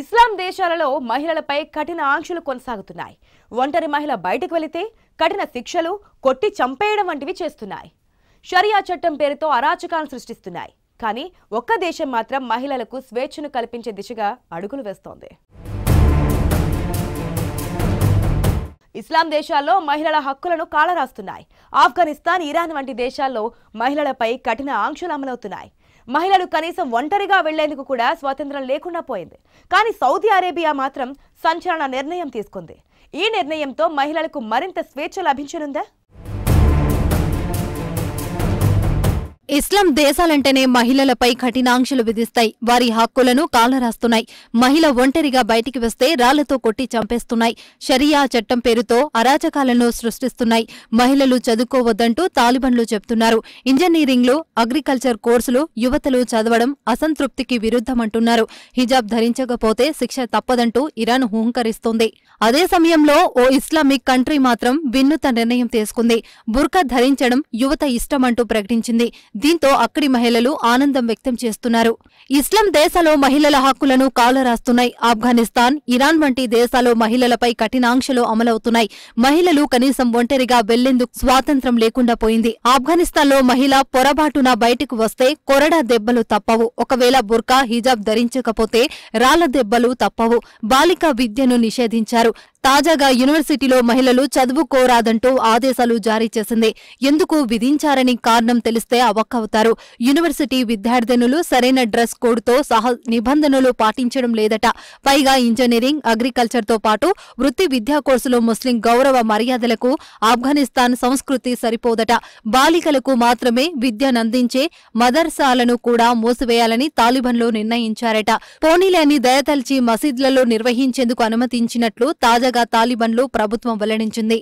ఇస్లాం దేశాలలో మహిళలపై కఠిన ఆంక్షలు కొనసాగుతున్నాయి ఒంటరి మహిళ బయటకు వెళితే కఠిన శిక్షలు కొట్టి చంపేయడం వంటివి చేస్తున్నాయి షరియా చట్టం పేరుతో అరాచకాలను సృష్టిస్తున్నాయి కానీ ఒక్క దేశం మాత్రం మహిళలకు స్వేచ్ఛను కల్పించే దిశగా అడుగులు వేస్తోంది ఇస్లాం దేశాల్లో మహిళల హక్కులను కాలరాస్తున్నాయి ఆఫ్ఘనిస్తాన్ ఇరాన్ వంటి దేశాల్లో మహిళలపై కఠిన ఆంక్షలు అమలవుతున్నాయి మహిళలు కనీసం ఒంటరిగా వెళ్లేందుకు కూడా స్వాతంత్రం లేకుండా పోయింది కానీ సౌదీ అరేబియా మాత్రం సంచలన నిర్ణయం తీసుకుంది ఈ నిర్ణయంతో మహిళలకు మరింత స్వేచ్ఛ లభించనుందా ఇస్లాం దేశాలంటేనే మహిళలపై కఠినాంక్షలు విధిస్తాయి వారి హక్కులను కాలరాస్తున్నాయి మహిళ ఒంటరిగా బయటికి వస్తే రాళ్లతో కొట్టి చంపేస్తున్నాయి షరియా చట్టం పేరుతో అరాచకాలను సృష్టిస్తున్నాయి మహిళలు చదువుకోవద్దంటూ తాలిబన్లు చెబుతున్నారు ఇంజనీరింగ్లు అగ్రికల్చర్ కోర్సులు యువతలు చదవడం అసంతృప్తికి విరుద్ధమంటున్నారు హిజాబ్ ధరించకపోతే శిక్ష తప్పదంటూ ఇరాన్ హూంకరిస్తోంది అదే సమయంలో ఓ ఇస్లామిక్ కంట్రీ మాత్రం వినూత నిర్ణయం తీసుకుంది బుర్ఖా ధరించడం యువత ఇష్టమంటూ ప్రకటించింది దీంతో అక్కడి మహిళలు ఆనందం వ్యక్తం చేస్తున్నారు ఇస్లాం దేశాలో మహిళల హక్కులను కాలరాస్తున్నాయి ఆఫ్ఘనిస్తాన్ ఇరాన్ వంటి దేశాల్లో మహిళలపై కఠినాంక్షలు అమలవుతున్నాయి మహిళలు కనీసం ఒంటరిగా వెళ్లేందుకు స్వాతంత్రం లేకుండా పోయింది ఆఫ్ఘనిస్తాన్లో మహిళ పొరబాటున బయటకు వస్తే కొరడా దెబ్బలు తప్పవు ఒకవేళ బుర్కా హిజాబ్ ధరించకపోతే రాళ్ల దెబ్బలు తప్పవు బాలిక విద్యను నిషేధించారు తాజాగా యూనివర్సిటీలో మహిళలు చదువుకోరాదంటూ ఆదేశాలు జారీ చేసింది ఎందుకు విధించారని కారణం తెలిస్తే అవకాశం లాక్ అవుతారు యూనివర్సిటీ విద్యార్థినులు సరైన డ్రెస్ కోడ్తో సహా నిబంధనలు పాటించడం లేదట పైగా ఇంజనీరింగ్ అగ్రికల్చర్ తో పాటు వృత్తి విద్యా కోర్సులో ముస్లిం గౌరవ మర్యాదలకు ఆఫ్ఘనిస్తాన్ సంస్కృతి సరిపోదట బాలికలకు మాత్రమే విద్యనందించే మదర్సాలను కూడా మూసివేయాలని తాలిబన్లు నిర్ణయించారట పోనీలేని దయతల్చి మసీద్లలో నిర్వహించేందుకు అనుమతించినట్లు తాజాగా తాలిబన్లు ప్రభుత్వం వెల్లడించింది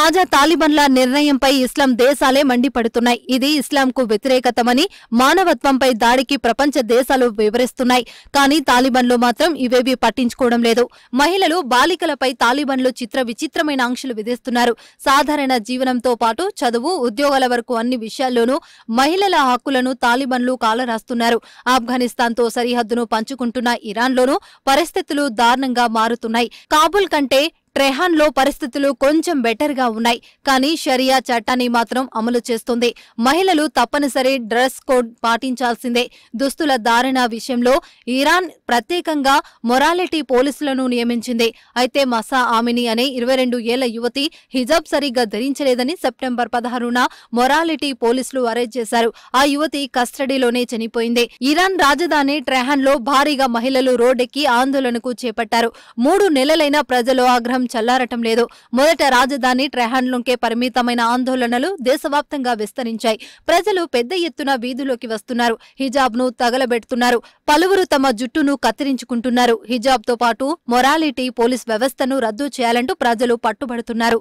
తాజా తాలిబన్ల నిర్ణయంపై ఇస్లాం దేశాలే మండిపడుతున్నాయి ఇది ఇస్లాంకు వ్యతిరేకతమని మానవత్వంపై దాడికి ప్రపంచ దేశాలు వివరిస్తున్నాయి కానీ తాలిబన్లు మాత్రం ఇవేవి పట్టించుకోవడం లేదు మహిళలు బాలికలపై తాలిబన్లు చిత్ర విచిత్రమైన ఆంక్షలు విధిస్తున్నారు సాధారణ జీవనంతో పాటు చదువు ఉద్యోగాల వరకు అన్ని విషయాల్లోనూ మహిళల హక్కులను తాలిబన్లు కాలరాస్తున్నారు ఆఫ్ఘనిస్తాన్తో సరిహద్దును పంచుకుంటున్న ఇరాన్లోనూ పరిస్థితులు దారుణంగా మారుతున్నాయి కాబుల్ కంటే ట్రెహాన్లో పరిస్థితులు కొంచెం బెటర్గా ఉన్నాయి కానీ షరియా చట్టాన్ని మాత్రం అమలు చేస్తుంది మహిళలు తప్పనిసరి డ్రెస్ కోడ్ పాటించాల్సిందే దుస్తుల ధారణ విషయంలో ఇరాన్ ప్రత్యేకంగా మొరాలిటీ పోలీసులను నియమించింది అయితే మసా ఆమిని అనే ఇరవై రెండు ఏళ్ల యువతి హిజాబ్ సరిగ్గా ధరించలేదని సెప్టెంబర్ పదహారున మొరాలిటీ పోలీసులు అరెస్ట్ చేశారు ఆ యువతి కస్టడీలోనే చనిపోయింది ఇరాన్ రాజధాని ట్రెహాన్లో భారీగా మహిళలు రోడ్డెక్కి ఆందోళనకు చేపట్టారు మూడు నెలలైన ప్రజలు ఆగ్రహం వాతావరణం చల్లారటం లేదు మొదట రాజధాని ట్రెహాన్లోకే పరిమితమైన ఆందోళనలు దేశవ్యాప్తంగా విస్తరించాయి ప్రజలు పెద్ద ఎత్తున వీధులోకి వస్తున్నారు హిజాబ్ ను తగలబెడుతున్నారు పలువురు తమ జుట్టును కత్తిరించుకుంటున్నారు హిజాబ్ తో పాటు మొరాలిటీ పోలీస్ వ్యవస్థను రద్దు చేయాలంటూ ప్రజలు పట్టుబడుతున్నారు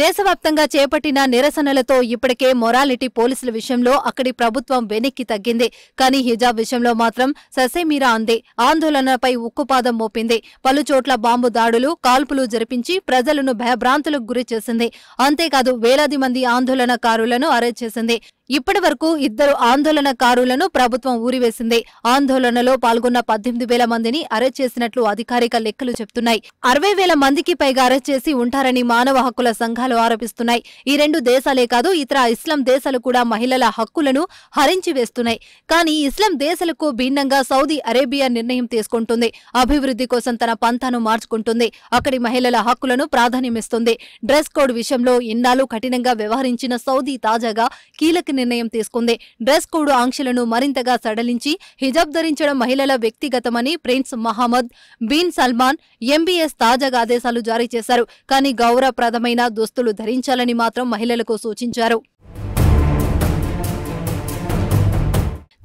దేశవ్యాప్తంగా చేపట్టిన నిరసనలతో ఇప్పటికే మొరాలిటీ పోలీసుల విషయంలో అక్కడి ప్రభుత్వం వెనక్కి తగ్గింది కానీ హిజాబ్ విషయంలో మాత్రం ససేమీరా అంది ఆందోళనపై ఉక్కుపాదం మోపింది పలుచోట్ల బాంబు దాడులు కాల్పులు జరిపించి ప్రజలను భయభ్రాంతులకు గురి చేసింది అంతేకాదు వేలాది మంది ఆందోళనకారులను అరెస్ట్ చేసింది ఇప్పటి వరకు ఇద్దరు ఆందోళనకారులను ప్రభుత్వం ఊరివేసింది ఆందోళనలో పాల్గొన్న పద్దెనిమిది వేల మందిని అరెస్ట్ చేసినట్లు అధికారిక లెక్కలు చెప్తున్నాయి అరవై వేల మందికి పైగా అరెస్ట్ చేసి ఉంటారని మానవ హక్కుల సంఘాలు ఆరోపిస్తున్నాయి ఈ రెండు దేశాలే కాదు ఇతర ఇస్లాం దేశాలు కూడా మహిళల హక్కులను హరించి వేస్తున్నాయి కానీ ఇస్లాం దేశాలకు భిన్నంగా సౌదీ అరేబియా నిర్ణయం తీసుకుంటుంది అభివృద్ధి కోసం తన పంతాను మార్చుకుంటుంది అక్కడి మహిళల హక్కులను ప్రాధాన్యమిస్తుంది డ్రెస్ కోడ్ విషయంలో ఇన్నాళ్లు కఠినంగా వ్యవహరించిన సౌదీ తాజాగా కీలక నిర్ణయం తీసుకుంది డ్రెస్ కోడ్ ఆంక్షలను మరింతగా సడలించి హిజాబ్ ధరించడం మహిళల వ్యక్తిగతమని prince Mohammed bin Salman MBS తాజాగా ఆదేశాలు జారీ చేశారు కానీ గౌరవప్రదమైన దుస్తులు ధరించాలని మాత్రం మహిళలకు సూచించారు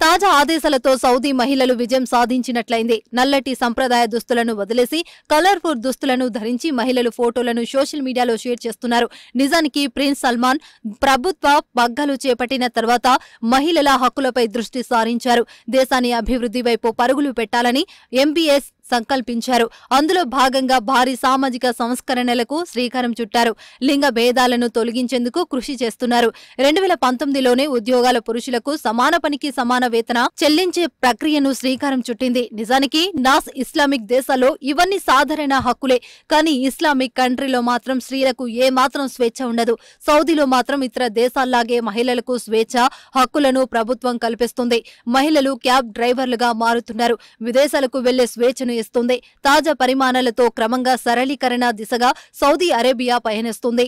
తాజా ఆదేశాలతో సౌదీ మహిళలు విజయం సాధించినట్లయింది నల్లటి సంప్రదాయ దుస్తులను వదిలేసి కలర్ఫుల్ దుస్తులను ధరించి మహిళలు ఫోటోలను సోషల్ మీడియాలో షేర్ చేస్తున్నారు నిజానికి ప్రిన్స్ సల్మాన్ ప్రభుత్వ పగ్గాలు చేపట్టిన తర్వాత మహిళల హక్కులపై దృష్టి సారించారు దేశాన్ని అభివృద్ధి వైపు పరుగులు పెట్టాలని ఎంబీఎస్ సంకల్పించారు అందులో భాగంగా భారీ సామాజిక సంస్కరణలకు శ్రీకారం చుట్టారు లింగ భేదాలను తొలగించేందుకు కృషి చేస్తున్నారు రెండు వేల పంతొమ్మిదిలోనే ఉద్యోగాల పురుషులకు సమాన పనికి సమాన వేతన చెల్లించే ప్రక్రియను శ్రీకారం చుట్టింది నిజానికి నాస్ ఇస్లామిక్ దేశాల్లో ఇవన్నీ సాధారణ హక్కులే కానీ ఇస్లామిక్ కంట్రీలో మాత్రం స్త్రీలకు ఏ మాత్రం స్వేచ్ఛ ఉండదు సౌదీలో మాత్రం ఇతర దేశాల్లాగే మహిళలకు స్వేచ్ఛ హక్కులను ప్రభుత్వం కల్పిస్తుంది మహిళలు క్యాబ్ డ్రైవర్లుగా మారుతున్నారు విదేశాలకు వెళ్లే స్వేచ్ఛను మద్దతును ఇస్తుంది తాజా పరిమాణాలతో క్రమంగా సరళీకరణ దిశగా సౌదీ అరేబియా పయనిస్తుంది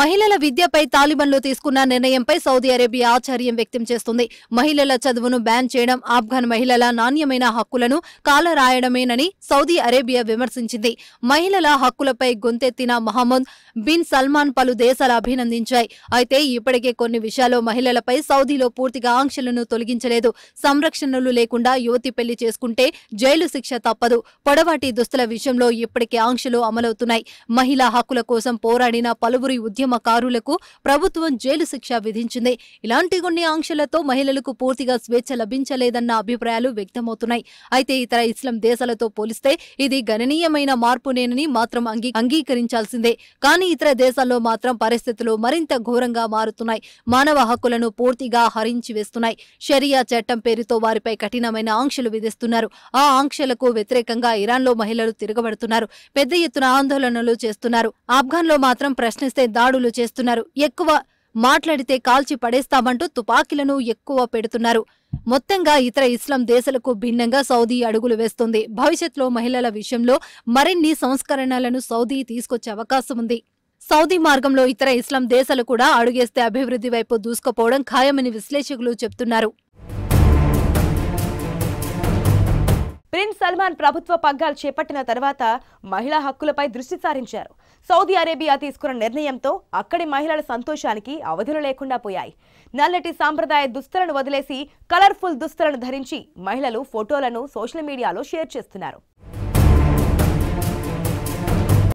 మహిళల విద్యపై తాలిబన్లు తీసుకున్న నిర్ణయంపై సౌదీ అరేబియా ఆశ్చర్యం వ్యక్తం చేస్తుంది మహిళల చదువును బ్యాన్ చేయడం ఆఫ్ఘన్ మహిళల నాణ్యమైన హక్కులను కాలరాయడమేనని సౌదీ అరేబియా విమర్శించింది మహిళల హక్కులపై గొంతెత్తిన మహమ్మద్ బిన్ సల్మాన్ పలు దేశాలు అభినందించాయి అయితే ఇప్పటికే కొన్ని విషయాల్లో మహిళలపై సౌదీలో పూర్తిగా ఆంక్షలను తొలగించలేదు సంరక్షణలు లేకుండా యువతి పెళ్లి చేసుకుంటే జైలు శిక్ష తప్పదు పొడవాటి దుస్తుల విషయంలో ఇప్పటికే ఆంక్షలు అమలవుతున్నాయి మహిళా హక్కుల కోసం పోరాడిన పలువురి ఉద్యమకారులకు ప్రభుత్వం జైలు శిక్ష విధించింది ఇలాంటి కొన్ని ఆంక్షలతో మహిళలకు పూర్తిగా స్వేచ్ఛ లభించలేదన్న అభిప్రాయాలు వ్యక్తమవుతున్నాయి అయితే ఇతర ఇస్లాం దేశాలతో పోలిస్తే ఇది గణనీయమైన మార్పునేనని మాత్రం అంగీ అంగీకరించాల్సిందే కానీ ఇతర దేశాల్లో మాత్రం పరిస్థితులు మరింత ఘోరంగా మారుతున్నాయి మానవ హక్కులను పూర్తిగా హరించి వేస్తున్నాయి షరియా చట్టం పేరుతో వారిపై కఠినమైన ఆంక్షలు విధిస్తున్నారు ఆ ఆంక్షలకు వ్యతిరేకంగా ఇరాన్లో మహిళలు తిరగబడుతున్నారు పెద్ద ఎత్తున ఆందోళనలు చేస్తున్నారు లో మాత్రం ప్రశ్నిస్తే దాడి దాడులు చేస్తున్నారు ఎక్కువ మాట్లాడితే కాల్చి పడేస్తామంటూ తుపాకీలను ఎక్కువ పెడుతున్నారు మొత్తంగా ఇతర ఇస్లాం దేశాలకు భిన్నంగా సౌదీ అడుగులు వేస్తుంది భవిష్యత్లో మహిళల విషయంలో మరిన్ని సంస్కరణలను సౌదీ తీసుకొచ్చే అవకాశం ఉంది సౌదీ మార్గంలో ఇతర ఇస్లాం దేశాలు కూడా అడుగేస్తే అభివృద్ధి వైపు దూసుకుపోవడం ఖాయమని విశ్లేషకులు చెబుతున్నారు ప్రిన్స్ సల్మాన్ ప్రభుత్వ పగ్గాలు చేపట్టిన తర్వాత మహిళా హక్కులపై దృష్టి సారించారు సౌదీ అరేబియా తీసుకున్న నిర్ణయంతో అక్కడి మహిళల సంతోషానికి అవధులు లేకుండా పోయాయి నల్లటి సాంప్రదాయ దుస్తులను వదిలేసి కలర్ఫుల్ దుస్తులను ధరించి మహిళలు ఫోటోలను సోషల్ మీడియాలో షేర్ చేస్తున్నారు